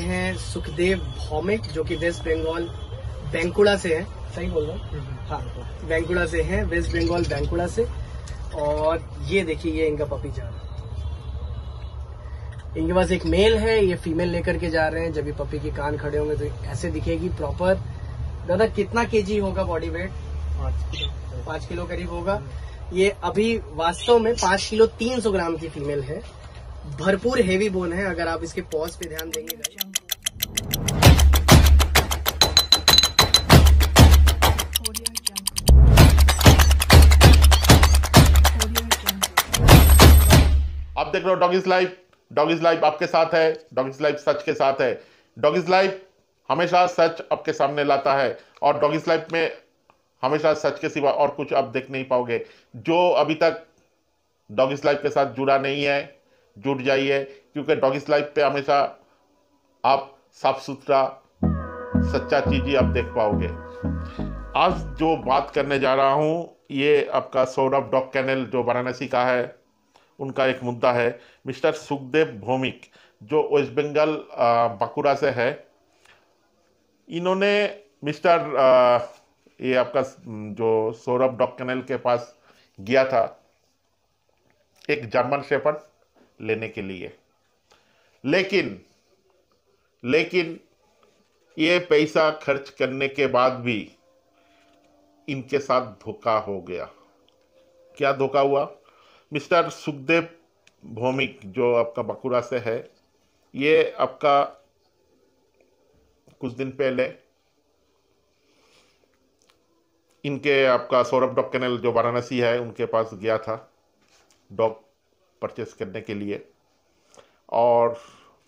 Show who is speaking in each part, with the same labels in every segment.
Speaker 1: हैं सुखदेव भौमिक जो कि वेस्ट बंगाल बैंकुड़ा से हैं सही बोल रहा हूँ हम्म, हम्म। हाँ बैंकुड़ा से हैं वेस्ट बंगाल बैंकुड़ा से और ये देखिए ये इनका पपी जा रहा है इनके पास एक मेल है ये फीमेल लेकर के जा रहे हैं जब ये पपी के कान खड़े होंगे तो ऐसे दिखेगी प्रॉपर दादा कितना के होगा बॉडी वेट पांच किलो करीब होगा ये अभी वास्तव में पांच किलो तीन सौ ग्राम की फीमेल है भरपूर हेवी बोन है अगर आप इसके पॉज पे ध्यान देंगे आप देख रहे हो डॉगिस लाइफ डॉगिस लाइफ आपके साथ है डॉगिस लाइफ सच के साथ है डॉगिस लाइफ हमेशा सच आपके सामने लाता है और डॉगिस लाइफ में हमेशा सच के सिवा और कुछ आप देख नहीं पाओगे जो अभी तक डॉगिस लाइफ के साथ जुड़ा नहीं है जुट जाइए क्योंकि डॉगिस लाइफ पे हमेशा आप साफ सुथरा सच्चा चीज़ ही आप देख पाओगे आज जो बात करने जा रहा हूँ ये आपका सौरभ डॉग कैनल जो वाराणसी का है उनका एक मुद्दा है मिस्टर सुखदेव भौमिक जो वेस्ट बंगाल बाकुड़ा से है इन्होंने मिस्टर आ, ये आपका जो सौरभ डॉग कैनल के पास गया था एक जर्मन शेफर्ड लेने के लिए लेकिन लेकिन ये पैसा खर्च करने के बाद भी इनके साथ धोखा हो गया क्या धोखा हुआ मिस्टर सुखदेव भौमिक जो आपका बकुरा से है ये आपका कुछ दिन पहले इनके आपका सौरभ डॉक्टर कैनल जो वाराणसी है उनके पास गया था डॉक्टर परचेस करने के लिए और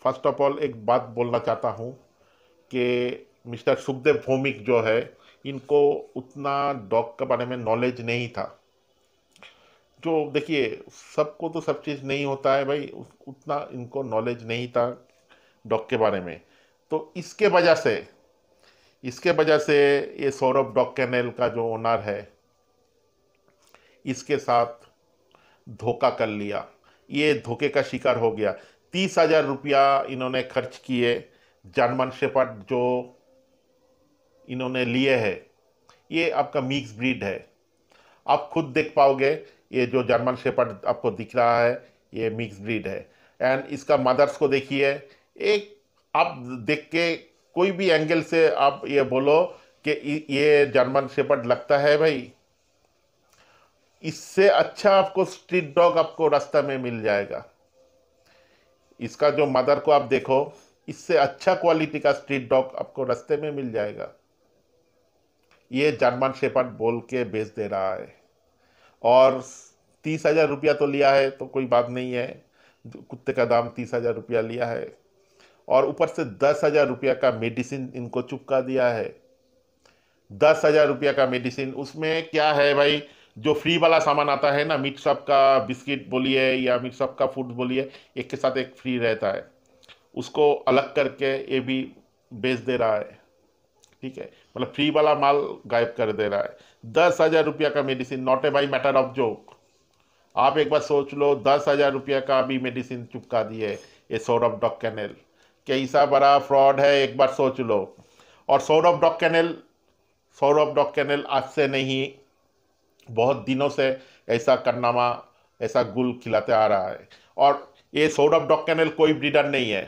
Speaker 1: फर्स्ट ऑफ ऑल एक बात बोलना चाहता हूँ कि मिस्टर सुखदेव भौमिक जो है इनको उतना डॉग के बारे में नॉलेज नहीं था जो देखिए सबको तो सब चीज़ नहीं होता है भाई उतना इनको नॉलेज नहीं था डॉग के बारे में तो इसके वजह से इसके वजह से ये सौरभ डॉग कैनल का जो ओनर है इसके साथ धोखा कर लिया ये धोखे का शिकार हो गया तीस हजार रुपया इन्होंने खर्च किए जर्मन शेपर्ड जो इन्होंने लिए है ये आपका मिक्स ब्रीड है आप खुद देख पाओगे ये जो जर्मन शेपर्ड आपको दिख रहा है ये मिक्स ब्रीड है एंड इसका मदर्स को देखिए एक आप देख के कोई भी एंगल से आप ये बोलो कि ये जर्मन शेपर्ड लगता है भाई इससे अच्छा आपको स्ट्रीट डॉग आपको रास्ता में मिल जाएगा इसका जो मदर को आप देखो इससे अच्छा क्वालिटी का स्ट्रीट डॉग आपको रास्ते में मिल जाएगा ये जर्मन शेपर्ड बोल के बेच दे रहा है और तीस हज़ार रुपया तो लिया है तो कोई बात नहीं है कुत्ते का दाम तीस हज़ार रुपया लिया है और ऊपर से दस हज़ार रुपया का मेडिसिन इनको चुपका दिया है दस हज़ार रुपया का मेडिसिन उसमें क्या है भाई जो फ्री वाला सामान आता है ना मिक्सअप का बिस्किट बोलिए या मिक्सअप का फूड बोलिए एक के साथ एक फ्री रहता है उसको अलग करके ये भी बेच दे रहा है ठीक है मतलब फ्री वाला माल गायब कर दे रहा है दस हज़ार रुपया का medicine not a by matter of joke आप एक बार सोच लो दस हज़ार रुपया का भी मेडिसिन चुपका दिए ये सौरभ डॉक कैनल कैसा बड़ा फ्रॉड है एक बार सोच लो और Saurabh dog kennel Saurabh dog kennel आज से नहीं बहुत दिनों से ऐसा करनामा ऐसा गुल खिलाते आ रहा है और ये सौरभ डॉग कैनल कोई ब्रीडर नहीं है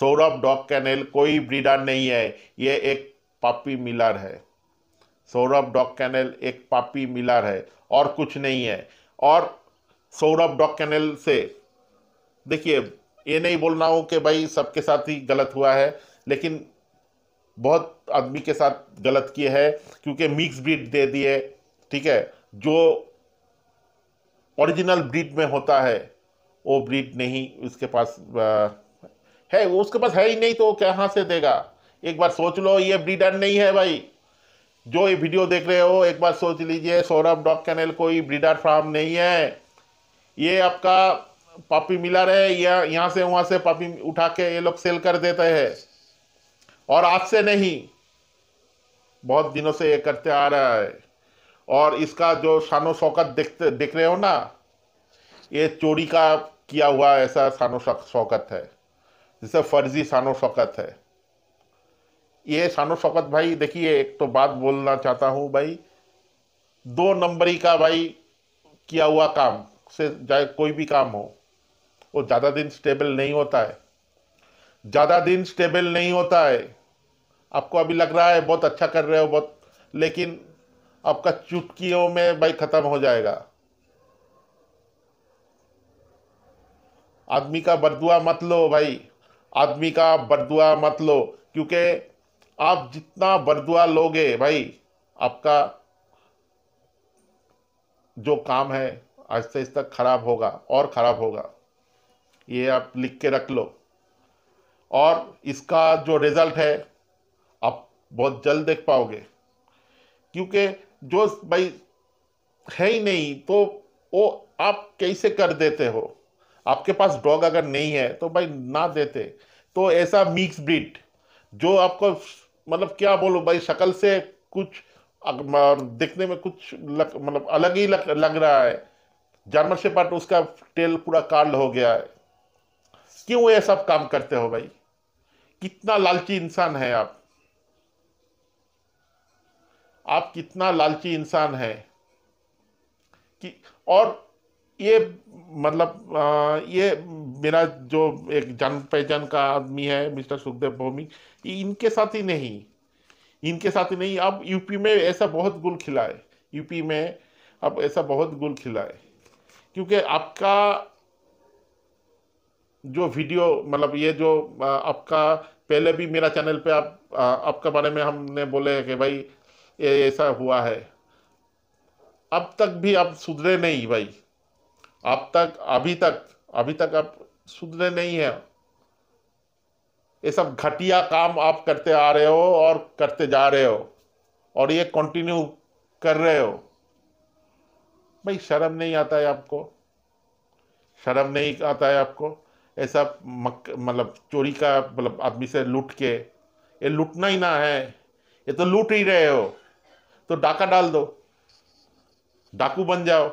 Speaker 1: सौरभ डॉग कैनल कोई ब्रीडर नहीं है ये एक पापी मिलर है सौरभ डॉग कैनल एक पापी मिलर है और कुछ नहीं है और सौरभ डॉग कैनल से देखिए ये नहीं बोल रहा हूँ कि भाई सबके साथ ही गलत हुआ है लेकिन बहुत आदमी के साथ गलत किए है क्योंकि मिक्स ब्रीड दे दिए ठीक है जो ओरिजिनल ब्रीड में होता है वो ब्रीड नहीं उसके पास आ, है उसके पास है ही नहीं तो कहाँ से देगा एक बार सोच लो ये ब्रीडर नहीं है भाई जो ये वीडियो देख रहे हो एक बार सोच लीजिए सौरभ डॉग कैनल कोई ब्रीडर फार्म नहीं है ये आपका पापी मिलर है या यहाँ से वहाँ से पापी उठा के ये लोग सेल कर देते हैं और आपसे नहीं बहुत दिनों से ये करते आ रहा है और इसका जो शानो शौकत देखते देख रहे हो ना ये चोरी का किया हुआ ऐसा शानो शौकत है जिसे फर्जी शानो शौकत है ये शानो शौकत भाई देखिए एक तो बात बोलना चाहता हूँ भाई दो नंबरी का भाई किया हुआ काम से चाहे कोई भी काम हो वो ज़्यादा दिन स्टेबल नहीं होता है ज़्यादा दिन स्टेबल नहीं होता है आपको अभी लग रहा है बहुत अच्छा कर रहे हो बहुत लेकिन आपका चुटकियों में भाई खत्म हो जाएगा आदमी का बरदुआ मत लो भाई आदमी का बरदुआ मत लो क्योंकि आप जितना बरदुआ लोगे भाई आपका जो काम है आहिस्ता आहिस्ता खराब होगा और ख़राब होगा ये आप लिख के रख लो और इसका जो रिज़ल्ट है आप बहुत जल्द देख पाओगे क्योंकि जो भाई है ही नहीं तो वो आप कैसे कर देते हो आपके पास डॉग अगर नहीं है तो भाई ना देते तो ऐसा मिक्स ब्रिड जो आपको मतलब क्या बोलो भाई शक्ल से कुछ देखने में कुछ लग, मतलब अलग ही लग, लग रहा है जर्मन से पार्ट उसका टेल पूरा काल हो गया है क्यों ये सब काम करते हो भाई कितना लालची इंसान है आप आप कितना लालची इंसान है कि और ये मतलब ये मेरा जो एक जान पहचान का आदमी है मिस्टर सुखदेव भौमिक इनके साथ ही नहीं इनके साथ ही नहीं अब यूपी में ऐसा बहुत गुल खिलाए यूपी में अब ऐसा बहुत गुल खिलाए क्योंकि आपका जो वीडियो मतलब ये जो आपका पहले भी मेरा चैनल पे आप आपका बारे में हमने बोले कि भाई ये ऐसा हुआ है अब तक भी आप सुधरे नहीं भाई अब तक अभी तक अभी तक आप सुधरे नहीं है ये सब घटिया काम आप करते आ रहे हो और करते जा रहे हो और ये कंटिन्यू कर रहे हो भाई शर्म नहीं आता है आपको शर्म नहीं आता है आपको ऐसा मतलब चोरी का मतलब आदमी से लूट के ये लूटना ही ना है ये तो लूट ही रहे हो तो डाका डाल दो डाकू बन जाओ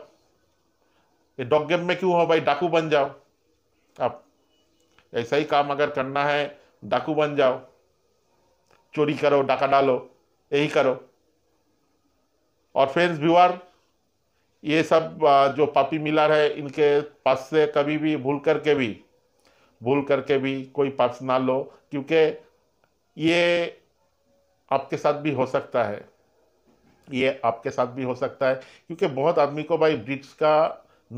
Speaker 1: ये डॉग गेम में क्यों हो भाई डाकू बन जाओ आप ऐसा ही काम अगर करना है डाकू बन जाओ चोरी करो डाका डालो यही करो और फ्रेंड्स व्यूअर ये सब जो पापी मिलर है इनके पास से कभी भी भूल करके भी भूल करके भी कोई पाप्स ना लो क्योंकि ये आपके साथ भी हो सकता है ये आपके साथ भी हो सकता है क्योंकि बहुत आदमी को भाई ब्रिट्स का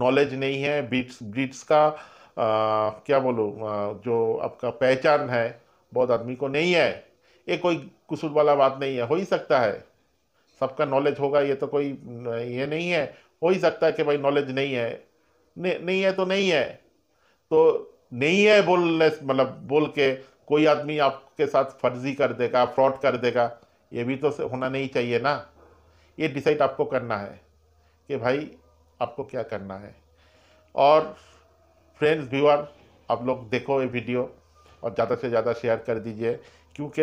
Speaker 1: नॉलेज नहीं है ब्रिट्स ब्रिट्स का आ, क्या बोलूँ जो आपका पहचान है बहुत आदमी को नहीं है ये कोई कुसूर वाला बात नहीं है हो ही सकता है सबका नॉलेज होगा ये तो कोई ये नहीं है हो ही सकता है कि भाई नॉलेज नहीं है नहीं नहीं है तो नहीं है तो नहीं है बोलने मतलब बोल के कोई आदमी आपके साथ फर्जी कर देगा फ्रॉड कर देगा ये भी तो होना नहीं चाहिए ना ये डिसाइड आपको करना है कि भाई आपको क्या करना है और फ्रेंड्स व्यूअर आप लोग देखो ये वीडियो और ज़्यादा से ज़्यादा शेयर कर दीजिए क्योंकि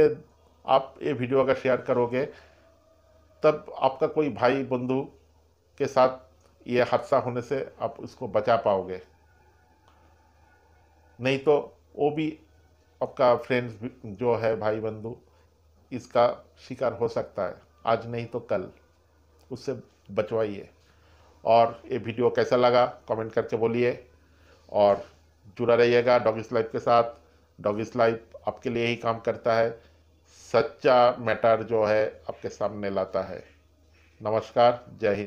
Speaker 1: आप ये वीडियो अगर शेयर करोगे तब आपका कोई भाई बंधु के साथ ये हादसा होने से आप उसको बचा पाओगे नहीं तो वो भी आपका फ्रेंड्स जो है भाई बंधु इसका शिकार हो सकता है आज नहीं तो कल उससे बचवाइए और ये वीडियो कैसा लगा कमेंट करके बोलिए और जुड़ा रहिएगा डॉगिस लाइफ के साथ डॉगिस लाइफ आपके लिए ही काम करता है सच्चा मैटर जो है आपके सामने लाता है नमस्कार जय हिंद